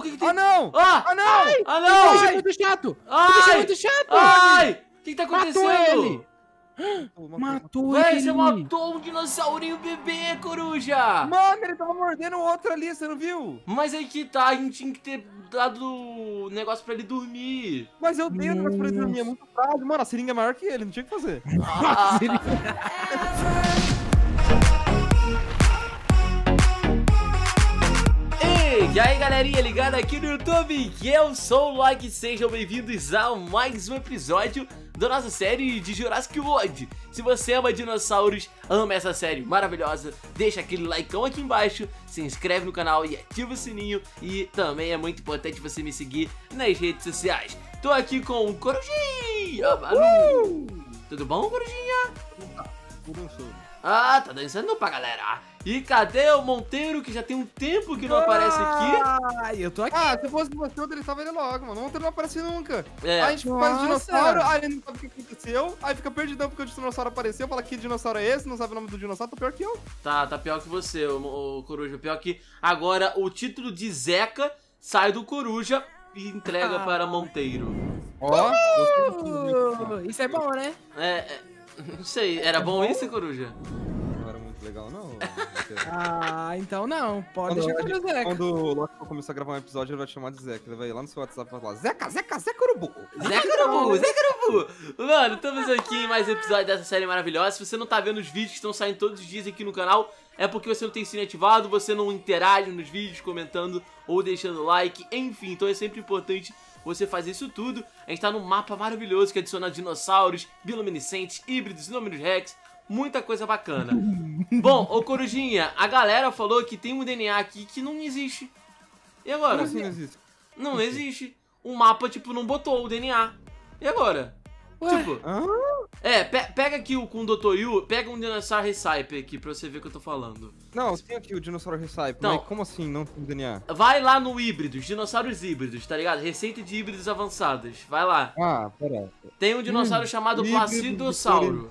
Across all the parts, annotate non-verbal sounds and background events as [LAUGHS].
que que tem? Ah, não! Ah, ah não! Ai, ah, não! Ai, é muito chato! É Ai, muito chato! Ai! O que, que tá acontecendo? Matou ele! Matou Véi, ele! você matou um dinossaurinho bebê, coruja! Mano, ele tava mordendo outro ali, você não viu? Mas aí é que tá, a gente tinha que ter dado negócio pra ele dormir. Mas eu dei o negócio pra ele dormir, é muito frágil. Mano, a seringa é maior que ele, não tinha o que fazer. Ah. [LAUGHS] [LAUGHS] E aí galerinha ligada aqui no YouTube, eu sou o Like. sejam bem-vindos a mais um episódio da nossa série de Jurassic World. Se você ama dinossauros, ama essa série maravilhosa, deixa aquele likeão aqui embaixo, se inscreve no canal e ativa o sininho e também é muito importante você me seguir nas redes sociais. Tô aqui com o Corujinha, uh! Tudo bom, Corujinha? Ah, tá dançando pra galera. E cadê o Monteiro, que já tem um tempo que não ah, aparece aqui? Ai, eu tô aqui. Ah, se fosse você, ele estava ele logo, mano. O Monteiro não aparece nunca. É. Aí a gente Nossa. faz o dinossauro, aí ele não sabe o que aconteceu, aí fica perdidão porque o dinossauro apareceu, fala que dinossauro é esse, não sabe o nome do dinossauro, tá pior que eu. Tá, tá pior que você, o, o Coruja. Pior que agora o título de Zeca sai do Coruja e entrega ah. para Monteiro. Ó, oh, isso é bom, né? É, é, [LAUGHS] não sei, era bom é isso, Coruja? legal, não. [LAUGHS] ah, então não. Pode quando, Quando o Loki for começar a gravar um episódio, ele vai te chamar de Zeca. Ele vai ir lá no seu WhatsApp e falar: Zeca, Zeca, Zeca Urubu. Zeca então, Urubu, Zeca Urubu. Mano, estamos aqui em mais um episódio dessa série maravilhosa. Se você não tá vendo os vídeos que estão saindo todos os dias aqui no canal, é porque você não tem sininho ativado, você não interage nos vídeos comentando ou deixando like, enfim. Então é sempre importante você fazer isso tudo. A gente tá num mapa maravilhoso que adiciona dinossauros, bioluminescentes, híbridos, inúmeros rex muita coisa bacana. Bom, ô Corujinha, a galera falou que tem um DNA aqui que não existe. E agora? Como assim não existe? Não existe. O mapa, tipo, não botou o DNA. E agora? Ué? Tipo... Ah? É, pe pega aqui o com o Dr. Yu, pega um Dinossauro Recipe aqui pra você ver o que eu tô falando. Não, tem aqui o Dinossauro Recipe, então, mas como assim não tem DNA? Vai lá no híbridos, dinossauros híbridos, tá ligado? Receita de híbridos avançados, vai lá. Ah, pera. Tem um dinossauro hum, chamado Placidossauro.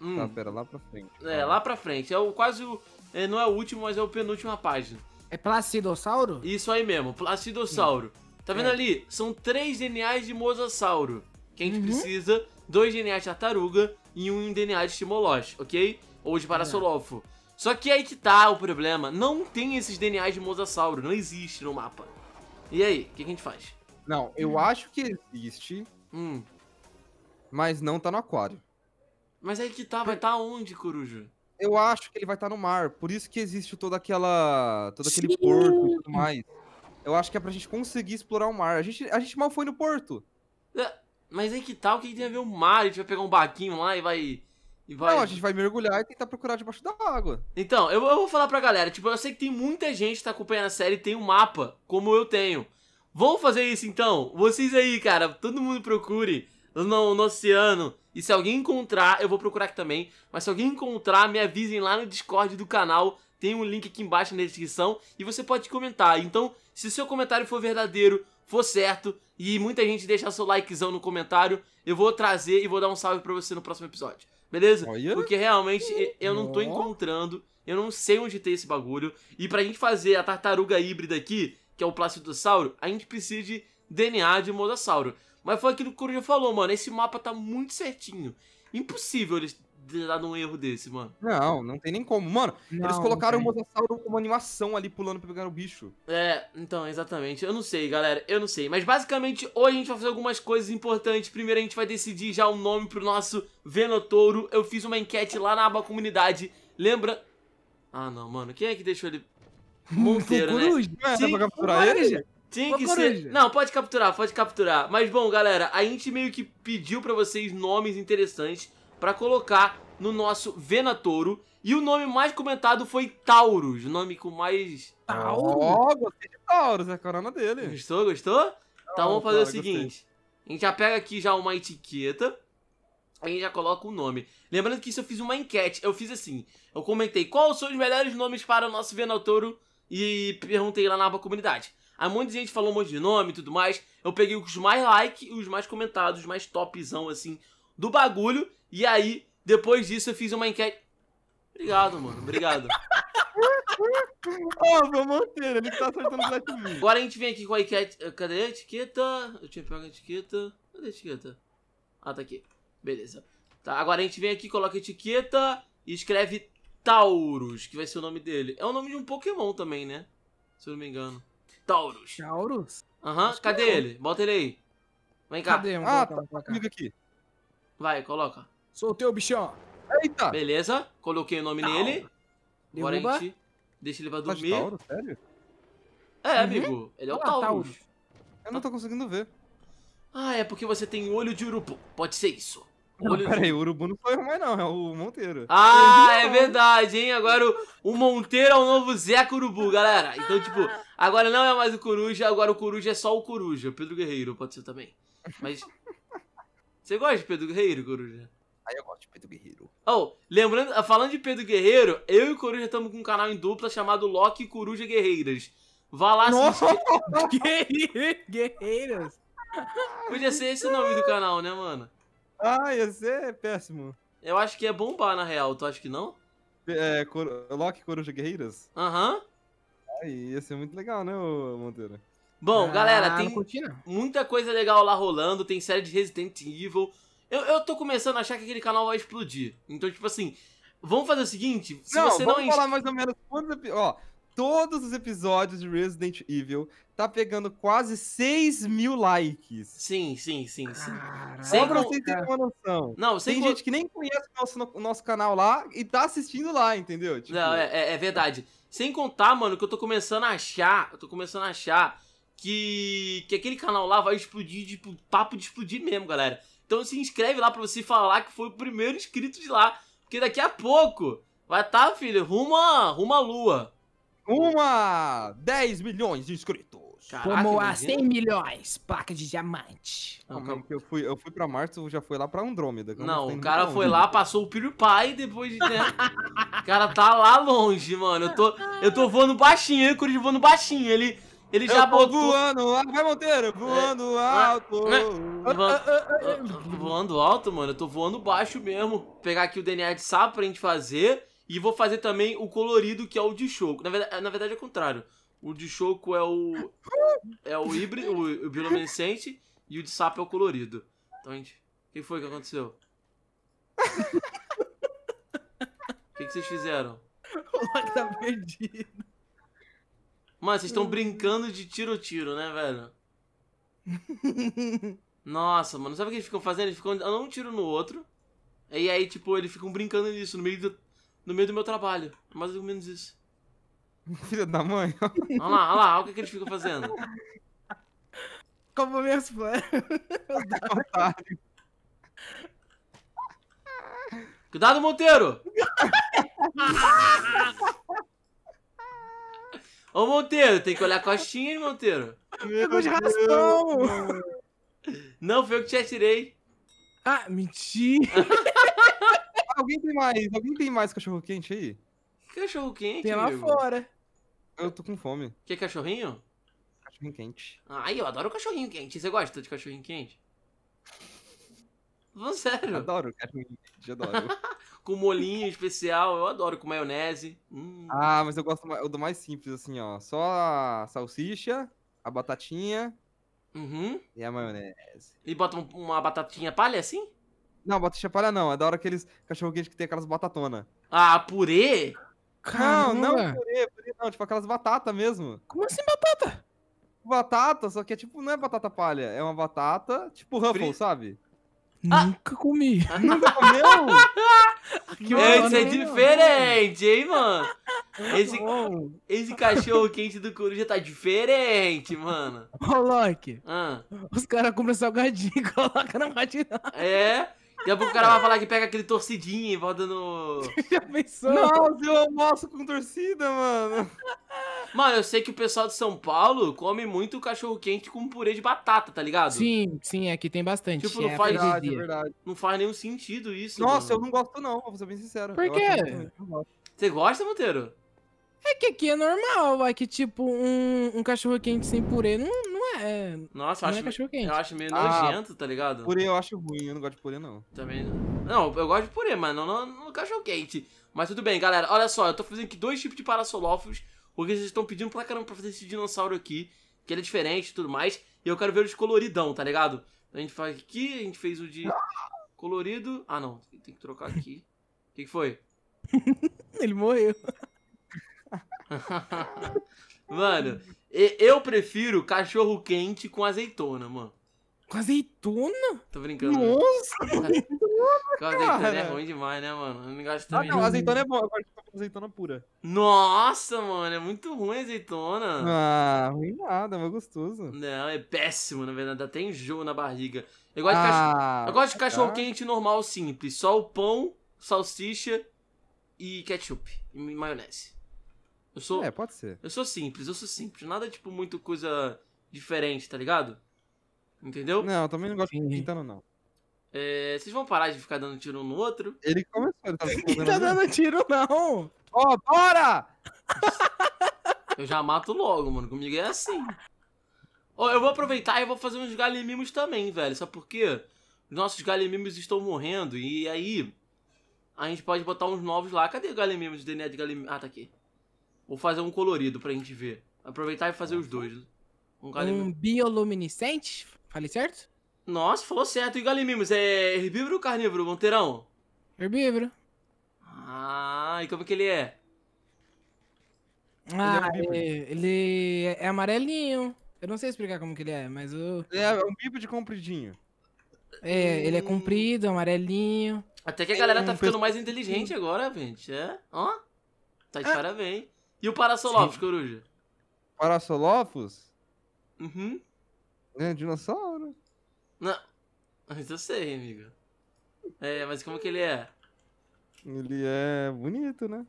Hum. Tá, pera, lá pra frente. É, lá pra frente. É o, quase o. É, não é o último, mas é o penúltima página. É Placidossauro? Isso aí mesmo, Placidossauro. Tá vendo é. ali? São três DNAs de mosasauro. Que a gente uhum. precisa: dois DNA's de tartaruga e um DNA de estimolote, ok? Ou de parasolofo. É. Só que aí que tá o problema. Não tem esses DNAs de mosasauro. Não existe no mapa. E aí, o que, que, a gente faz? Não, eu hum. acho que existe. Hum. Mas não tá no aquário. Mas aí que tá, vai estar tá onde, Coruja? Eu acho que ele vai estar tá no mar, por isso que existe toda aquela. todo aquele Sim. porto e tudo mais. Eu acho que é pra gente conseguir explorar o mar. A gente, a gente mal foi no porto. É, mas aí que tal? Tá, o que, que tem a ver o mar? A gente vai pegar um barquinho lá e vai. E vai... Não, a gente vai mergulhar e tentar procurar debaixo da água. Então, eu, eu vou falar pra galera, tipo, eu sei que tem muita gente que tá acompanhando a série e tem um mapa, como eu tenho. Vamos fazer isso então? Vocês aí, cara, todo mundo procure no, no oceano e se alguém encontrar, eu vou procurar aqui também. Mas se alguém encontrar, me avisem lá no Discord do canal. Tem um link aqui embaixo na descrição e você pode comentar. Então, se o seu comentário for verdadeiro, for certo e muita gente deixar seu likezão no comentário, eu vou trazer e vou dar um salve pra você no próximo episódio. Beleza? Porque realmente eu não tô encontrando, eu não sei onde tem esse bagulho. E pra gente fazer a tartaruga híbrida aqui, que é o placidossauro, a gente precisa de DNA de mosassauro. Mas foi aquilo que o Coruja falou, mano. Esse mapa tá muito certinho. Impossível eles dar um erro desse, mano. Não, não tem nem como. Mano, não, eles colocaram o Mosasauro como animação ali pulando pra pegar o bicho. É, então, exatamente. Eu não sei, galera. Eu não sei. Mas basicamente, hoje a gente vai fazer algumas coisas importantes. Primeiro, a gente vai decidir já o um nome pro nosso Venotouro. Eu fiz uma enquete lá na aba comunidade. Lembra? Ah, não, mano. Quem é que deixou ele. [LAUGHS] Monteiro, né? Sim, é, pra capturar ele? tem que coruja. ser. Não, pode capturar, pode capturar. Mas bom, galera, a gente meio que pediu para vocês nomes interessantes para colocar no nosso Venatouro. E o nome mais comentado foi Taurus, o nome com mais. Taurus? Oh, gostei de Taurus, é a corona dele. Gostou, gostou? Oh, então vamos fazer o seguinte: gostei. a gente já pega aqui já uma etiqueta, a gente já coloca o um nome. Lembrando que isso eu fiz uma enquete, eu fiz assim: eu comentei quais são os melhores nomes para o nosso Venatouro e perguntei lá na aba comunidade. Aí um monte de gente falou um monte de nome e tudo mais. Eu peguei os mais like, e os mais comentados, os mais topzão, assim, do bagulho. E aí, depois disso, eu fiz uma enquete. Obrigado, mano. Obrigado. Ó, [LAUGHS] meu Monteiro, ele tá acertando o Black Agora a gente vem aqui com a enquete. Eh, cadê a etiqueta? Eu tinha pego a etiqueta. Cadê a etiqueta? Ah, tá aqui. Beleza. Tá, agora a gente vem aqui, coloca a etiqueta e escreve Taurus, que vai ser o nome dele. É o nome de um Pokémon também, né? Se eu não me engano. Taurus. Taurus? Aham, uhum. cadê eu... ele? Bota ele aí. Vem cá. Cadê? ah, tá comigo aqui. Vai, coloca. Soltei o bichão. Eita. Beleza, coloquei o nome Taurus. Tá. nele. Agora Derruba. a gente deixa ele pra dormir. Mas Taurus, sério? É, uhum. amigo. Ele é o Taurus. Taurus. Eu não tô conseguindo ver. Ah, é porque você tem olho de urubu. Pode ser isso. Não, peraí, o Urubu não foi o mais, não, é o Monteiro. Ah, é verdade, hein? Agora o, o Monteiro é o novo Zeca Urubu, galera. Então, tipo, ah. agora não é mais o Coruja, agora o Coruja é só o Coruja. Pedro Guerreiro pode ser também. Mas. [LAUGHS] Você gosta de Pedro Guerreiro, Coruja? Aí ah, eu gosto de Pedro Guerreiro. Oh, lembrando, falando de Pedro Guerreiro, eu e o Coruja estamos com um canal em dupla chamado Loki Coruja Guerreiras. Vá lá Nossa! [LAUGHS] Guerreiras! Podia ser esse o nome do canal, né, mano? Ah, ia ser péssimo. Eu acho que ia bombar, na real. Tu acha que não? É, cor... Loki Coruja Guerreiras? Aham. Uhum. Aí, ia ser muito legal, né, Monteiro? Bom, ah, galera, tem muita coisa legal lá rolando. Tem série de Resident Evil. Eu, eu tô começando a achar que aquele canal vai explodir. Então, tipo assim, vamos fazer o seguinte: se não, você vamos não. Vamos é falar mais ou menos quantos episódios. Ó, todos os episódios de Resident Evil, tá pegando quase 6 mil likes. Sim, sim, sim, sim. Sem Só pra vocês terem uma noção. Não, Tem gente que nem conhece o nosso, nosso canal lá e tá assistindo lá, entendeu? Tipo... Não, é, é, é verdade. Sem contar, mano, que eu tô começando a achar, eu tô começando a achar que, que aquele canal lá vai explodir, tipo, papo de explodir mesmo, galera. Então se inscreve lá pra você falar que foi o primeiro inscrito de lá. Porque daqui a pouco vai tá, filho, rumo a, rumo à lua. Uma! 10 milhões de inscritos. Como a 100 milhões, placa de diamante. Não, calma, eu fui, eu fui pra Marte, eu já fui lá pra Andrômeda. Não, o cara foi lá, passou o PewDiePie depois de. Né? o cara tá lá longe, mano. Eu tô, eu tô voando baixinho, eu tô voando baixinho. Ele. Ele já eu tô botou. Voando alto, vai Monteiro, voando é. alto. É. é. Ah, voando, ah, ah, voando alto, mano. Eu tô voando baixo mesmo. Vou pegar aqui o DNA de sapo pra gente fazer. E vou fazer também o colorido, que é o de choco. Na verdade, na verdade é o contrário. O de choco é o. É o híbrido, o, o bioluminescente, e o de sapo é o colorido. Então, gente. O que foi que aconteceu? O que, que vocês fizeram? O Loki tá perdido. Mano, vocês estão brincando de tiro-tiro, né, velho? [LAUGHS] Nossa, mano, sabe o que eles ficam fazendo? Eles ficam dando um tiro no outro. E aí, tipo, eles ficam brincando nisso no meio do, no meio do meu trabalho. Mais ou menos isso. [LAUGHS] Filha da mãe. Olha lá, olha lá, olha o que, que eles ficam fazendo. Como meus fãs. [LAUGHS] Cuidado, Monteiro! Ô, Monteiro, tem que olhar a costinha, hein, Monteiro? Meu de raspão! Não, foi eu que te atirei. Ah, mentira! [LAUGHS] alguém tem mais? Alguém tem mais cachorro quente aí? cachorro quente? Tem lá amigo? fora. Eu tô com fome. Que cachorrinho? Cachorrinho quente. Ai, eu adoro cachorrinho quente. Você gosta de cachorrinho quente? Vamos sério. Adoro cachorrinho quente, adoro. [LAUGHS] com molinho especial, eu adoro com maionese. Hum. Ah, mas eu gosto eu do mais simples, assim, ó. Só a salsicha, a batatinha uhum. e a maionese. E bota uma batatinha palha assim? Não, batata palha não. É da hora que eles cachorro quente que tem aquelas batatona. Ah, purê? Caramba. Não, não purê, purê não. Tipo aquelas batatas mesmo. Como assim batata? Batata, só que é tipo, não é batata palha. É uma batata, tipo Ruffles, Fri... sabe? Ah. Nunca ah. comi. [LAUGHS] Nunca comeu? [LAUGHS] Esse é diferente, hein, mano? É esse, esse cachorro quente do Coruja tá diferente, mano. Ô, Loki. Ah. Os caras compram salgadinho e [LAUGHS] colocam na matinada. É? Daqui a pouco o cara vai falar que pega aquele torcidinho e volta no. [LAUGHS] Já Nossa, eu almoço com torcida, mano. Mano, eu sei que o pessoal de São Paulo come muito cachorro quente com purê de batata, tá ligado? Sim, sim, aqui é tem bastante. Tipo, é não é, faz. Verdade, é verdade. Não faz nenhum sentido isso. Nossa, mano. eu não gosto, não, vou ser bem sincero. Por quê? Você gosta, Monteiro? É que aqui é normal, é que tipo, um, um cachorro quente sem purê não, não é. Nossa, eu acho, é eu acho meio ah, nojento, tá ligado? Purê eu acho ruim, eu não gosto de purê, não. Também não. Não, eu gosto de purê, mas não, não, cachorro quente. Mas tudo bem, galera. Olha só, eu tô fazendo aqui dois tipos de parasolófilos, porque vocês estão pedindo pra caramba pra fazer esse dinossauro aqui, que ele é diferente e tudo mais. E eu quero ver os coloridão, tá ligado? A gente faz aqui, a gente fez o de colorido. Ah, não, tem que trocar aqui. O que, que foi? [LAUGHS] ele morreu. [LAUGHS] Mano, eu prefiro cachorro quente com azeitona, mano. Com azeitona? Tô brincando. Nossa! Com azeitona é ruim demais, né, mano? Eu não gosto ah, também. Ah, não, azeitona é boa. de azeitona pura. Nossa, mano, é muito ruim a azeitona. Ah, ruim nada, é mas gostoso. Não, é péssimo, na verdade. Até enjoo na barriga. Eu gosto, ah, de, cachorro... Eu gosto de cachorro tá. quente normal, simples. Só o pão, salsicha e ketchup. E maionese. Eu sou. É, pode ser. Eu sou simples, eu sou simples. Nada, tipo, muito coisa diferente, tá ligado? Entendeu? Não, eu também não gosto de Quintana, não. É, vocês vão parar de ficar dando tiro um no outro? Ele começou, ele tá Ele tá né? dando tiro, não! Ó, oh, bora! eu já mato logo, mano. Comigo é assim. Oh, eu vou aproveitar e vou fazer uns galimimos também, velho. Sabe por quê? Os nossos galimimos estão morrendo e aí a gente pode botar uns novos lá. Cadê o galimimos? DNA de galimimos? Ah, tá aqui. Vou fazer um colorido pra gente ver. Aproveitar e fazer os dois. Um, um bioluminescente? Falei certo? Nossa, falou certo. E galimimos, é herbívoro ou carnívoro, Monteirão? Herbívoro. Ah, e como é que ele é? Ah, ele é, é, ele é amarelinho. Eu não sei explicar como que ele é, mas o... É um bibo de compridinho. É, ele é hum. comprido, amarelinho. Até que a galera tá hum, ficando mais inteligente agora, gente. É? Ó, tá de é. parabéns. E o Parasolopus, Sim. coruja? Parasolopus? Uhum. É dinossauro. Não. Mas eu sei, amigo. É, mas como que ele é? Ele é bonito, né?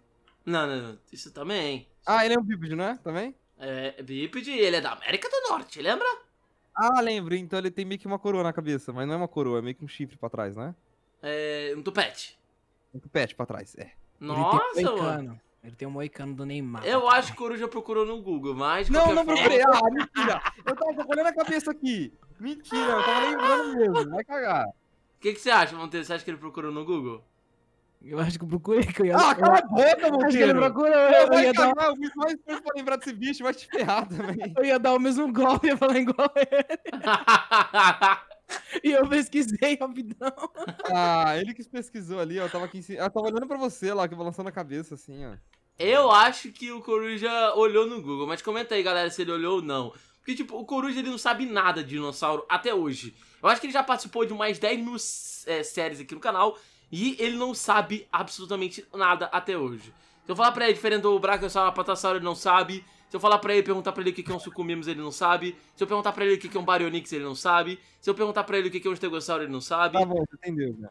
Não, não, Isso também. Ah, ele é um bípede, não é? Também? É, é bípede ele é da América do Norte, lembra? Ah, lembro. Então ele tem meio que uma coroa na cabeça, mas não é uma coroa, é meio que um chifre pra trás, né? É, um tupete. Um tupete pra trás, é. Nossa, mano. Ele tem o um moicano do Neymar. Eu cara. acho que o Coruja procurou no Google, mas. Não, não forma... procurei. Ah, mentira. Eu tava colhendo a cabeça aqui. Mentira, eu tava lembrando mesmo. Vai cagar. O que, que você acha, Monteiro? Você acha que ele procurou no Google? Eu acho que eu procurei que eu ia. Ah, cala a boca, Monteiro! Acho que ele procurou, eu, eu, ia dar... mais pra lembrar desse bicho, vai te ferrar também. Eu ia dar o mesmo [LAUGHS] golpe, ia falar igual ele. [LAUGHS] [LAUGHS] E eu pesquisei, [LAUGHS] rapidão. Ah, ele que pesquisou ali, ó. Tava aqui em cima. Ah, Ela tava olhando pra você lá, que balançando a cabeça, assim, ó. Eu acho que o Coruja olhou no Google, mas comenta aí, galera, se ele olhou ou não. Porque, tipo, o Coruja ele não sabe nada de dinossauro até hoje. Eu acho que ele já participou de mais 10 mil é, séries aqui no canal e ele não sabe absolutamente nada até hoje. Se eu falar pra ele diferente do Brachiosauropatossauro, ele não sabe. Se eu falar pra ele perguntar pra ele o que é um Sucumimus, ele não sabe. Se eu perguntar pra ele o que é um Baryonyx, ele não sabe. Se eu perguntar pra ele o que é um Stegossauro, ele não sabe. Tá bom, entendeu, né?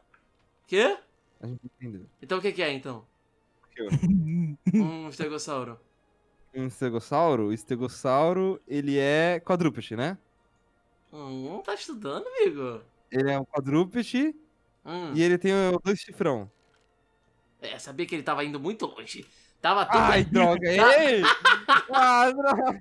Quê? A gente entendeu. Então o que é, então? um Stegossauro. Um Stegossauro? O Stegossauro, ele é quadrúpede, né? Hum, tá estudando, amigo. Ele é um quadrúpede hum. e ele tem dois chifrão. É, sabia que ele tava indo muito longe. Tava tudo. Ai, droga, tá? ei! [LAUGHS] ah, droga.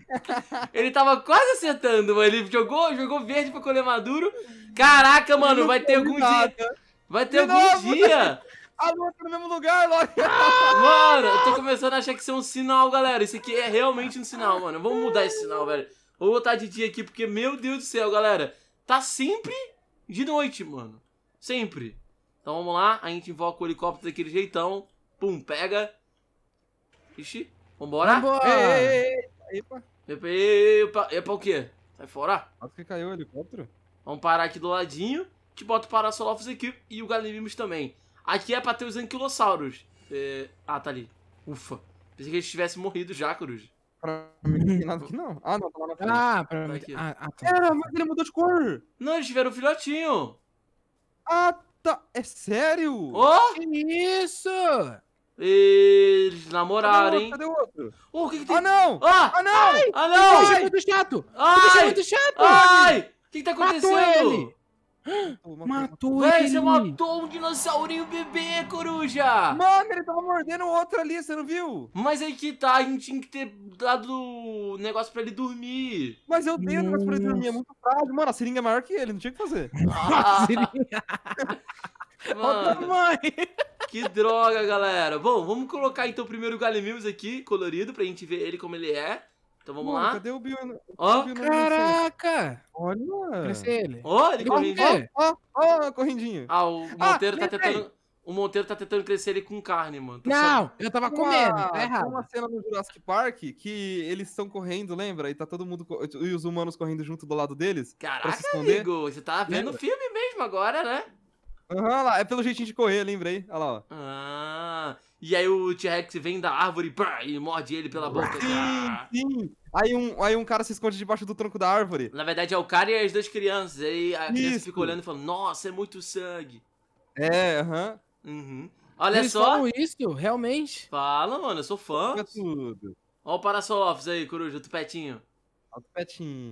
Ele tava quase acertando, mano. Ele jogou, jogou verde pra colher maduro. Caraca, mano, vai ter algum nada. dia. Vai ter De algum novo. dia. A lua tá no mesmo lugar, logo. Ah, mano, eu tô começando a achar que isso é um sinal, galera. Isso aqui é realmente um sinal, mano. Vamos mudar esse sinal, velho. Vou botar de dia aqui, porque, meu Deus do céu, galera. Tá sempre de noite, mano. Sempre. Então vamos lá, a gente invoca o helicóptero daquele jeitão. Pum, pega. Ixi, vambora. Vambora! epa. Epa, epa, epa, o quê? Sai fora. Acho que caiu o helicóptero. Vamos parar aqui do ladinho. Te bota o Parasolofus aqui e o Galimimos também. Aqui é pra ter os anquilossauros. É... Ah, tá ali. Ufa. Pensei que eles tivessem morrido já, Cruz. Pra mim não tem nada aqui, não. Ah, não, tá lá na frente. Ah, pra tá mim. Tá- ah, ah, tá. Era, é, mas ele mudou de cor. Não, eles tiveram um filhotinho. Ah, Puta, é sério? Oh? Que isso? Eles namoraram, hein? Cadê o outro? Oh, que, que tem? Ah, não! Ah, ah não! Ai, ah, não! ai é muito chato! É ai! muito chato! Ai! O que, que tá acontecendo? Matou ele! Matou ele! Véi, você matou um dinossaurinho bebê, coruja! Mano, ele tava mordendo outro ali, você não viu? Mas aí é que tá, a gente tinha que ter dado negócio pra ele dormir. Mas eu dei o negócio pra ele dormir, é muito frágil. Mano, a seringa é maior que ele, não tinha o que fazer. [LAUGHS] Ah. a seringa... Mano, oh, mãe. Que droga, galera. Bom, vamos colocar então primeiro o Galemimos aqui, colorido, pra gente ver ele como ele é. Então vamos Mano, lá. Cadê o Bio? Ó, oh, caraca! Olha! Cresce ele. Ó, oh, ele correndo. Ó, ó, correndinho. Ah, o ah, Monteiro ah, tá tentando... O Monteiro tá tentando crescer ele com carne, mano. Tá não, só... eu tava comendo, uma, tá ah, errado. Tem uma cena no Jurassic Park que eles estão correndo, lembra? E tá todo mundo... Co... E os humanos correndo junto do lado deles. Caraca, amigo, você tá vendo o filme mesmo agora, né? Aham, lá, é pelo jeitinho de correr, lembrei. Olha lá, ó. Ah, e aí o T-Rex vem da árvore brá, e morde ele pela boca. Assim, sim, ah. sim. Aí um, aí um cara se esconde debaixo do tronco da árvore. Na verdade é o cara e as duas crianças. Aí a criança fica olhando e fala, nossa, é muito sangue. É, aham. Uhum. Olha Eles só. falam isso, realmente. Fala, mano, eu sou fã. Fica tudo. Olha o Office aí, coruja, tupetinho.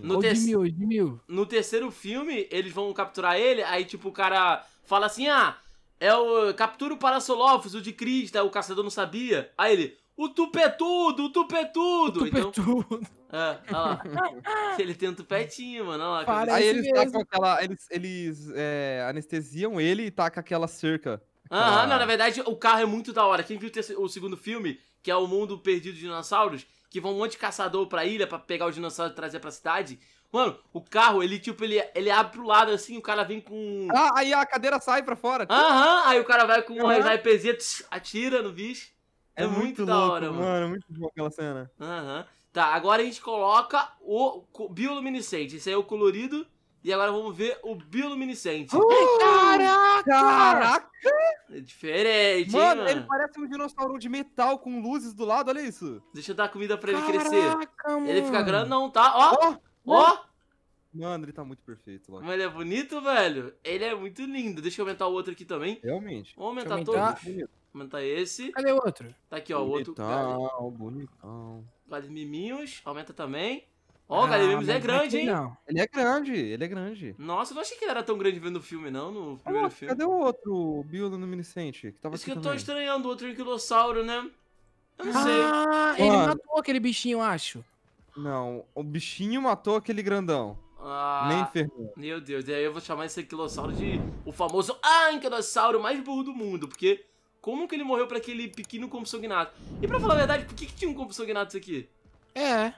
No, te... mil, mil. no terceiro filme, eles vão capturar ele, aí tipo o cara fala assim, ah, é o... captura o Parasolófos, o de Crista, o caçador não sabia. Aí ele, o tupetudo, o tupetudo. O então. tupetudo. Então, [LAUGHS] é, olha lá. [LAUGHS] ele tem um tupetinho, mano. Olha lá, aí eles mesmo. aquela. Eles, eles é, anestesiam ele e tacam aquela cerca. Aham, aquela... não, na verdade o carro é muito da hora. Quem viu o segundo filme, que é O Mundo Perdido de Dinossauros, que vão um monte de caçador pra ilha para pegar o dinossauro e trazer pra cidade. Mano, o carro, ele tipo, ele, ele abre pro lado assim, o cara vem com. Ah, aí a cadeira sai pra fora. Aham, aí o cara vai com uma uhum. atira no bicho. É, é muito, muito, da louco, hora, mano. Mano, é muito boa aquela cena. Aham. Tá, agora a gente coloca o bioluminescente Esse aí é o colorido e agora vamos ver o bioluminiscente. Uh, caraca! Caraca! É diferente, mano, hein, mano, ele parece um dinossauro de metal com luzes do lado, olha isso. Deixa eu dar comida pra ele caraca, crescer. Mano. Ele fica grandão, tá? Ó! Oh, ó! Mano, ele tá muito perfeito, mano. Mas ele é bonito, velho. Ele é muito lindo. Deixa eu aumentar o outro aqui também. Realmente. Vamos aumentar, aumentar todos. Bonito. Aumentar esse. Cadê o outro? Tá aqui, ó, bonitão, o outro. Bonitão, bonitão. Vale miminhos. Aumenta também. Ó, oh, o ah, é, é grande, hein? Não. Ele é grande, ele é grande. Nossa, eu não achei que ele era tão grande vendo o filme, não, no primeiro ah, filme. Cadê o outro, o bioluminescente? Que tava Isso que eu tô estranhando, o outro anquilossauro, né? Eu não ah, sei. Ah, ele Mano. matou aquele bichinho, eu acho. Não, o bichinho matou aquele grandão. Ah, Nem ferrou. Meu Deus, e aí eu vou chamar esse anquilossauro de o famoso anquilossauro mais burro do mundo, porque como que ele morreu pra aquele pequeno compsognato? E pra falar a verdade, por que, que tinha um compsognato aqui? É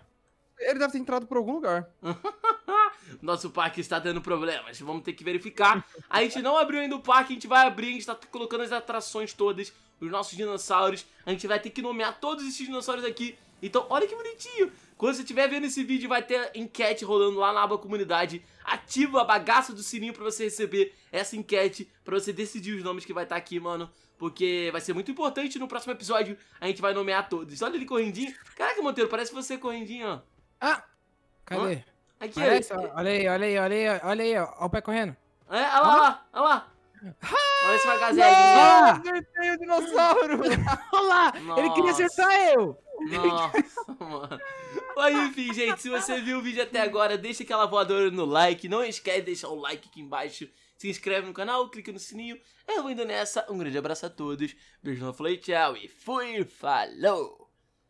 ele deve ter entrado por algum lugar. [LAUGHS] Nosso parque está dando problemas, vamos ter que verificar. A gente não abriu ainda o parque, a gente vai abrir, a gente está colocando as atrações todas, os nossos dinossauros. A gente vai ter que nomear todos esses dinossauros aqui. Então, olha que bonitinho. Quando você estiver vendo esse vídeo, vai ter enquete rolando lá na aba comunidade. Ativa a bagaça do sininho para você receber essa enquete, para você decidir os nomes que vai estar tá aqui, mano. Porque vai ser muito importante no próximo episódio. A gente vai nomear todos. Olha ele correndinho. Caraca, Monteiro, parece você correndinho, ó. Ah! Cadê? Hã? Aqui, olha, essa, olha aí, olha aí, olha aí, olha aí, olha o pé correndo. É, olha lá, olha lá. Olha esse Ah, Acertei o dinossauro. [LAUGHS] olha lá, Nossa. ele queria acertar eu. Nossa, [LAUGHS] mano. Mas enfim, gente, se você viu o vídeo até agora, deixa aquela voadora no like. Não esquece de deixar o like aqui embaixo. Se inscreve no canal, clica no sininho. Eu vou indo nessa. Um grande abraço a todos. Beijo no flay, tchau e fui, falou!